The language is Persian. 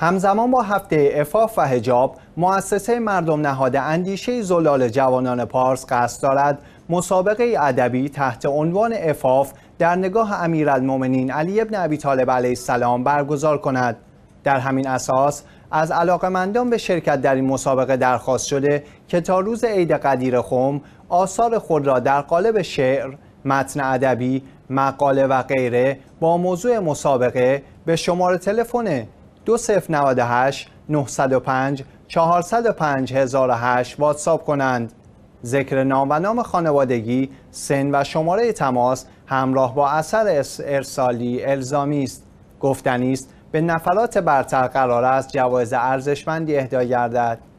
همزمان با هفته افاف و هجاب مؤسسه مردم نهاد اندیشه زلال جوانان پارس قصد دارد مسابقه ادبی تحت عنوان افاف در نگاه امیرالمؤمنین علی ابن ابی طالب علیه السلام برگزار کند در همین اساس از علاقمندان به شرکت در این مسابقه درخواست شده که تا روز عید قدیر خم آثار خود را در قالب شعر، متن ادبی، مقاله و غیره با موضوع مسابقه به شماره تلفن 2098 905 008 واتساب کنند. ذکر نام و نام خانوادگی، سن و شماره تماس همراه با اثر ارسالی الزامی است. گفتنی است به نفرات برتر قرار است جوایز ارزشمندی اهدا گردد.